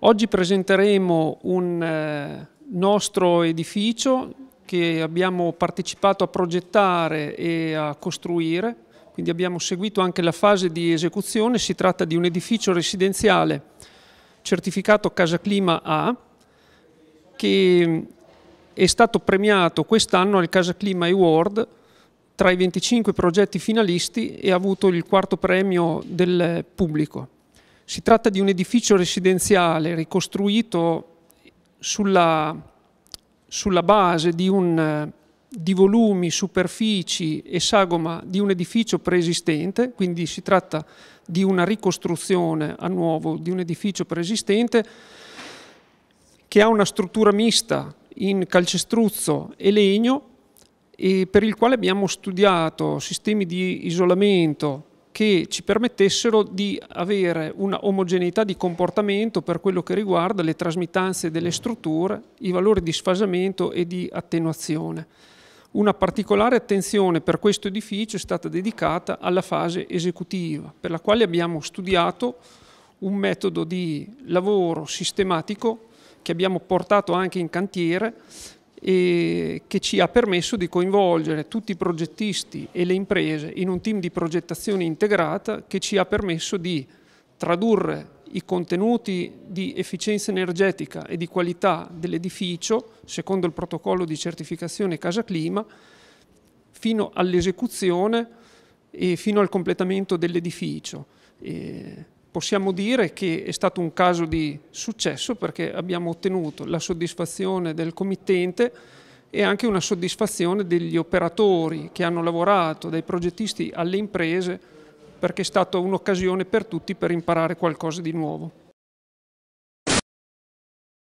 Oggi presenteremo un eh, nostro edificio che abbiamo partecipato a progettare e a costruire, quindi abbiamo seguito anche la fase di esecuzione, si tratta di un edificio residenziale certificato Casa Clima A che mm, è stato premiato quest'anno al Casa Clima Award tra i 25 progetti finalisti e ha avuto il quarto premio del pubblico. Si tratta di un edificio residenziale ricostruito sulla, sulla base di, un, di volumi, superfici e sagoma di un edificio preesistente, quindi si tratta di una ricostruzione a nuovo di un edificio preesistente che ha una struttura mista in calcestruzzo e legno e per il quale abbiamo studiato sistemi di isolamento che ci permettessero di avere una omogeneità di comportamento per quello che riguarda le trasmittanze delle strutture, i valori di sfasamento e di attenuazione. Una particolare attenzione per questo edificio è stata dedicata alla fase esecutiva, per la quale abbiamo studiato un metodo di lavoro sistematico che abbiamo portato anche in cantiere e che ci ha permesso di coinvolgere tutti i progettisti e le imprese in un team di progettazione integrata che ci ha permesso di tradurre i contenuti di efficienza energetica e di qualità dell'edificio, secondo il protocollo di certificazione Casa Clima, fino all'esecuzione e fino al completamento dell'edificio possiamo dire che è stato un caso di successo perché abbiamo ottenuto la soddisfazione del committente e anche una soddisfazione degli operatori che hanno lavorato, dai progettisti alle imprese, perché è stata un'occasione per tutti per imparare qualcosa di nuovo.